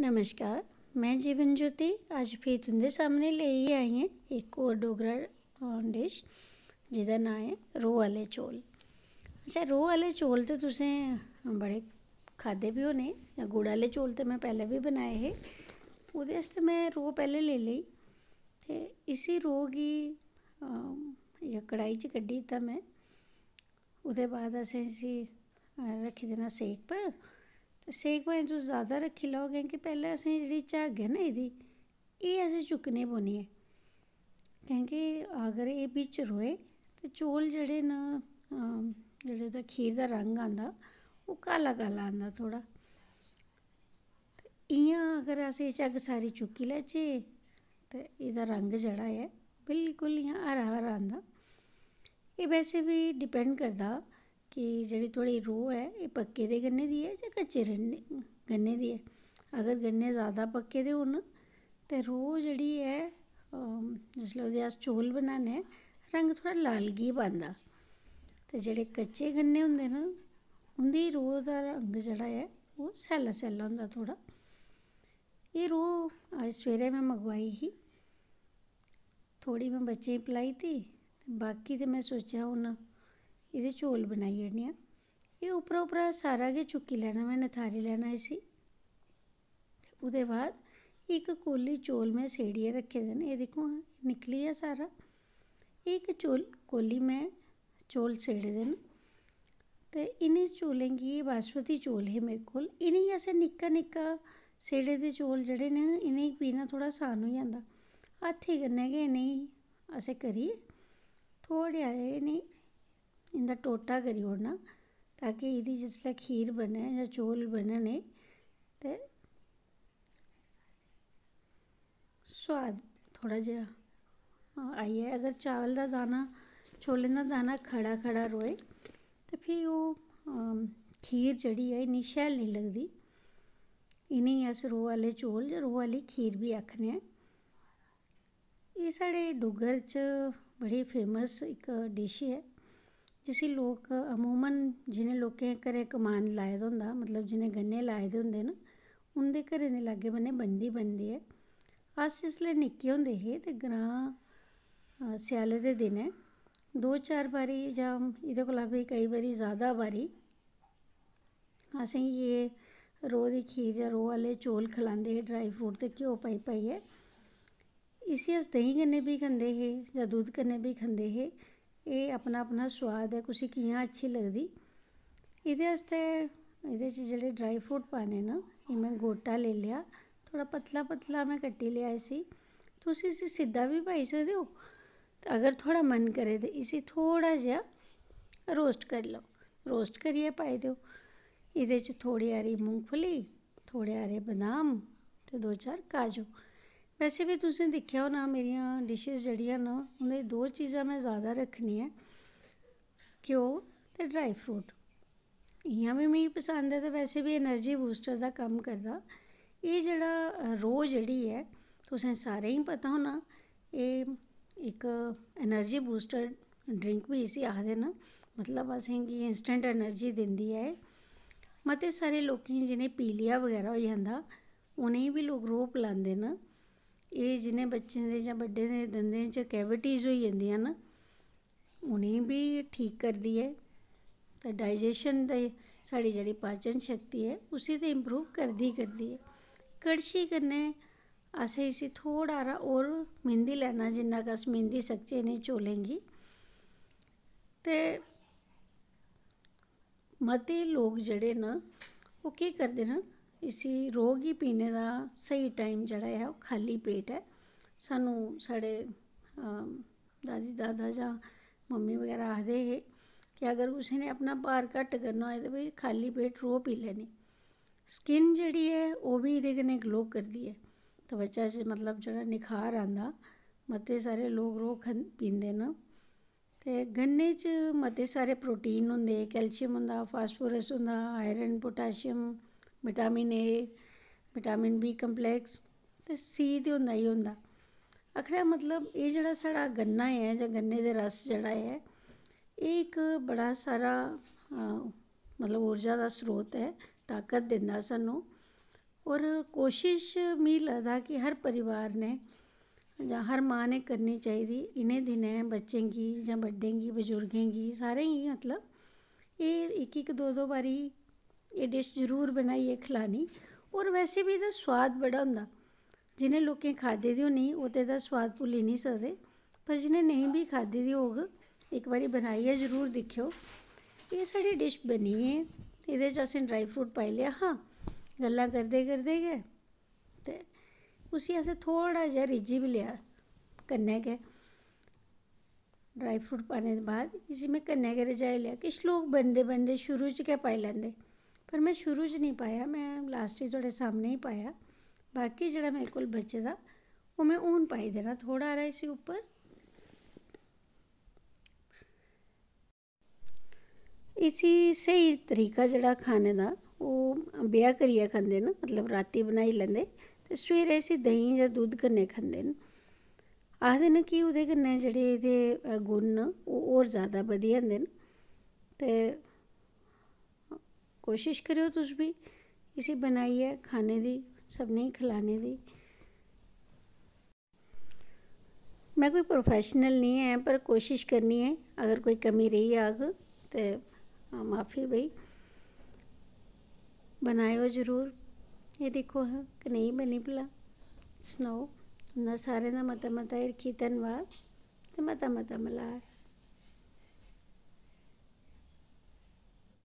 नमस्कार मैं जीवन ज्योति आज फिर तुं'दे सामने ले ही आई ऐं एक और डोगरा डिश जेह्दा ना है रोह् आले चौल अच्छा रोह् आले चौल तो तुसें बड़े खाद्धे भी होने गुड़ आले चौल तो मैं पहले भी बनाए हे ओह्दे आस्तै में रोह् पैह्लें लेई लेई ते इसी रोह् की कढ़ाई च कड्ढी दित्ता में ओह्दे बाद असें इसी रखी देना सेक पर ਸੇਕ ਭਾਵੇਂ ਤੁਸੀਂ ਜ਼ਿਆਦਾ ਰੱਖੀ ਲਓਗੇ ਕਿ ਪਹਿਲਾਂ ਅਸੀਂ ਜਿਹੜੀ ਝੱਗ ਹੈ ਨਾ ਇਹਦੀ ਇਹ ਅਸੀਂ ਚੁੱਕਨੇ ਬੋਨੀ ਹੈ ਕਿਉਂਕਿ ਅਗਰ ਇਹ ਵਿੱਚ ਰੋਏ ਤੇ ਚੋਲ ਜਿਹੜੇ ਨਾ ਜਿਹੜੇ ਦਾ ਖੀਰ ਦਾ ਰੰਗ ਆਂਦਾ ਉਹ ਕਾਲਾ ਕਾਲਾ ਆਂਦਾ ਥੋੜਾ ਇਆਂ ਅਗਰ ਅਸੀਂ ਝੱਗ ਸਾਰੀ ਚੁੱਕੀ ਲੈ ਜੇ ਤੇ ਇਹਦਾ ਰੰਗ ਜਿਹੜਾ ਹੈ ਬਿਲਕੁਲ ਇਆਂ ਹਰਾ ਹਰਾ ਆਂਦਾ ਇਹ ਵੈਸੇ ਵੀ ਡਿਪੈਂਡ ਕਰਦਾ कि जेह्ड़ी थोड़ी रोह् है ये पक्के दे गन्ने दी ऐ जां कच्चे गन्ने दी ऐ अगर गन्ने ज्यादा पक्के दे होन ते रोह् जेह्ड़ी ऐ जिसलै अस चौल बनाने रंग थोह्ड़ा लालगी पाता तो जेह्ड़े कच्चे गन्ने होंदे न उं'दी रोह् दा रंग जड़ा ऐ ओह् सैल्ला सैल्ला होंदा थोह्ड़ा एह् रोह् अज्ज सवेरे में मंगवाई ही थोड़ी मैं बच्चे गी पलाई दी बाकी ते में सोचेआ हून एह्दे चौल बनाई ओड़ने आं एह् उप्परा सारा गै चुक्की लैना में नतारी लैना इसी ओह्दे बाद इक कौल्ली चौल में सेड़ियै रक्खे दे न एह् निकली गेआ सारा एक इक चौल कौल्ली में चौल सेड़े दे न ते इ'नें चौलें की बासमती चौल है मेरे को इ'नेंगी असें निक्का निक्का सेड़े दे चौल जेह्ड़े न इ'नेंगी पीह्ना थोह्ड़ा असान होई जंदा हत्थै कन्नै गै इ'नेंगी असें करिए ਦਾ ਟੋਟਾ ਕਰੀ ਹੋਣਾ ਤਾਂ ਕਿ ਇਹਦੀ ਜਿਸਲੇ ਖੀਰ ਬਣੇ ਜਾਂ ਚੋਲ ਬਣਨੇ ਤੇ ਸਵਾਦ ਥੋੜਾ ਜਿਹਾ ਆਈਏ ਅਗਰ ਚਾਵਲ ਦਾ ਦਾਣਾ ਛੋਲੇ ਦਾ ਦਾਣਾ ਖੜਾ ਖੜਾ ਰੋਏ ਤੇ ਫਿਰ ਉਹ ਖੀਰ ਜੜੀ ਹੈ ਨਿਸ਼ੈਲ ਨਹੀਂ ਲੱਗਦੀ ਇਨੀ ਅਸ ਰੋ ਵਾਲੇ ਚੋਲ ਜਾਂ ਰੋ ਵਾਲੀ ਖੀਰ ਵੀ ਆਖਨੇ ਆ ਇਹ ਸਾਡੇ ਡੁੱਗਰ 'ਚ ਬੜੀ ਫੇਮਸ ਇੱਕ ਡਿਸ਼ ਹੈ जिसी लोग अमूमन जि'नें लोकें घरें कमान लाए दा होंदा मतलब जि'नें गन्ने लाए दे होंदे न उं'दे घरें दे लाग्गै बन्नै बनदी बनदी ऐ अस जिसलै निक्के होंदे हे ते ग्रांऽ स्याले दे दिनें दो चार बारी जां एह्दे कोला बी केईं बारी जादा बारी असेंगी एह् रोह् दी खीर जां रोह् आह्ले चौल खलांदे हे ड्राई फ्रूट ते घ्यो पाई पाइयै इसी अस देहीं कन्नै बी खंदे हे जां दुद्ध कन्नै बी खंदे हे एह् अपना अपना सोआद है कुछ कि अच्छी लगती ये आस्तै ड्राई फ्रूट पाने ना एह् गोटा ले लिया थोड़ा पतला पतला मैं कट्टी लिया इसी तुस इसी सीधा भी पाई सकते हो तो अगर थोड़ा मन करे तो इसी थोड़ा जहा रोस्ट कर लो रोस्ट करिए पाई दो ये थोड़ी हारी मुंगफली थोड़े हारे बदाम तो दो चार काजू वैसे भी ਤੁਸੀਂ ਦੇਖਿਆ ਹੋਣਾ ਮੇਰੀਆਂ ਡਿਸ਼ਿਜ਼ ਜਿਹੜੀਆਂ ਨਾ ਉਹਨਾਂ 'ਚ ਦੋ ਚੀਜ਼ਾਂ ਮੈਂ ਜ਼ਿਆਦਾ ਰੱਖਣੀਆਂ ਘਿਓ ਅਤੇ ਡਰਾਈ ਫਰੂਟ इ'यां बी मिगी पसंद है तो वैसे भी एनर्जी बूस्टर का कम करदा ये जड़ा रोह् जेह्ड़ी है तुसें सारे गी पता होना एह् एक एनर्जी बूस्टर ड्रिंक भी इसी आखदे न मतलब असें इंस्टेंट एनर्जी दिंदी है एह् मते सारे लोग जिन्हें पीलिया बगैरा होई जंदा उ'नें गी बी लोक रोह् पलांदे न एह् जिनें बच्चें दे जां बड्डें दे दंदें च कैविटीज होई जंदियां न उ'नेंगी बी ठीक करदी ऐ ते डाईजेशन दे साढ़ी जेह्ड़ी पाचन शक्ति ऐ उसी ते इम्प्रूव करदी करदी ऐ कड़छी कन्नै असें इसी थोह्ड़ा हारा होर मिंधी लैना जिन्ना अस मिं सकचै इ'नें चौलें गी ते मते लोक जेह्ड़े न ओह् केह् करदे न ਇਸੀ ਰੋਗ ਹੀ ਪੀਣੇ ਦਾ ਸਹੀ ਟਾਈਮ ਜਿਹੜਾ ਹੈ ਉਹ ਖਾਲੀ ਪੇਟ ਹੈ ਸਾਨੂੰ ਸਾਡੇ ਦਾਦੀ ਦਾਦਾ ਜਾਂ ਮੰਮੀ ਵਗੈਰਾ ਆਖਦੇ ਹੈ ਕਿ ਅਗਰ ਉਸੇ ਨੇ ਆਪਣਾ ਭਾਰ ਘੱਟ ਕਰਨਾ ਹੋਏ ਤਾਂ ਵੀ ਖਾਲੀ ਪੇਟ ਰੋ ਪੀ ਲੈਣੀ ਸਕਿਨ ਜਿਹੜੀ ਹੈ ਉਹ ਵੀ ਇਹਦੇ ਕਨੇ ਗਲੋ ਕਰਦੀ ਹੈ ਤਵਚਾ 'ਚ ਮਤਲਬ ਜਿਹੜਾ ਨਿਖਾਰ ਆਂਦਾ ਮਤੇ ਸਾਰੇ ਲੋਕ ਰੋ ਖ ਪੀਂਦੇ ਨੇ ਤੇ ਗੰਨੇ 'ਚ ਮਤੇ ਸਾਰੇ ਪ੍ਰੋਟੀਨ ਹੁੰਦੇ ਕੈਲਸ਼ੀਅਮ ਹੁੰਦਾ ਫਾਸਫੋਰਸ ਹੁੰਦਾ iron potassium vitamin A vitamin B complex ਤੇ ਸੀ ਤੇ ਹੁੰਦਾ ਹੀ ਹੁੰਦਾ ਅਖਰਾ ਮਤਲਬ ਇਹ ਜਿਹੜਾ ਸਾਡਾ ਗੰਨਾ ਹੈ ਜਾਂ ਗੰਨੇ ਦੇ ਰਸ ਜਿਹੜਾ ਹੈ ਇਹ ਇੱਕ ਬੜਾ ਸਾਰਾ ਮਤਲਬ ਊਰਜਾ ਦਾ ਸਰੋਤ ਹੈ ਤਾਕਤ ਦਿੰਦਾ ਸਾਨੂੰ ਔਰ ਕੋਸ਼ਿਸ਼ ਮੀ ਲਦਾ ਕਿ ਹਰ ਪਰਿਵਾਰ ਨੇ ਜਾਂ ਹਰ ਮਾਂ ਨੇ ਕਰਨੀ ਚਾਹੀਦੀ ਇਹਨੇ ਦਿਨੇ ਬੱਚੇਂ ਕੀ ਜਾਂ ਵੱਡੇਂ ਕੀ ਬਜ਼ੁਰਗੇਂ ਕੀ ਸਾਰੇ ਹੀ ਮਤਲਬ ਇਹ ਇੱਕ ਇੱਕ ਦੋ ਦੋ ਵਾਰੀ ये डिश जरूर बनाइयै खलानी और वैसे भी एह्दा स्वाद बड़ा होंदा जि'नें लोकें खाद्धी दी होनी वो ते एह्दा सोआद भुल्ली निं पर जि'नें नहीं भी खाधी दी होग इक बारी बनाइयै जरूर दिक्खेओ ये साढ़ी डिश बनी ऐ एह्दे असें ड्राई फ्रूट पाई लिया हा गल करते करते गै ते उसी असें थोह्ड़ा जेहा रिज्झी बी लेआ कन्नै गै ड्राई फ्रूट पाने दे बाद इसी में कन्नै गै रजाई लेआ किश लोग बनते बनते शुरू च गै पाई लैंदे पर में शुरू च नहीं पाया में लास्ट थोड़े सामने सामनै पाया बाकी जेह्ड़ा मेरे कोल बचे दा ओह् में हून पाई देना थोह्ड़ा हारा इसी उप्पर इसी सही तरीका जेह्ड़ा खाने का ओह् ब्याह् करियै खंदे न मतलब रातीं बनाई लैंदे ते सवेरे इसी देहीं जां दुद्ध कन्नै खंदे न न कि ओह्दे कन्नै गुण न ओह् होर जादा बधी जंदे न ते कोशिश करेओ तुस बी इसी बनाइयै खाने दी सभनें खलाने दी मैं कोई प्रोफेशनल नहीं है पर कोशिश करनी है अगर कोई कमी रेही आग ते माफी भाई बनाएओ जरूर ये देखो हां कनेही बनी भला सनाओ तुं'दा सारे का मता मता हिरखी धनबाद तो मता मता मलार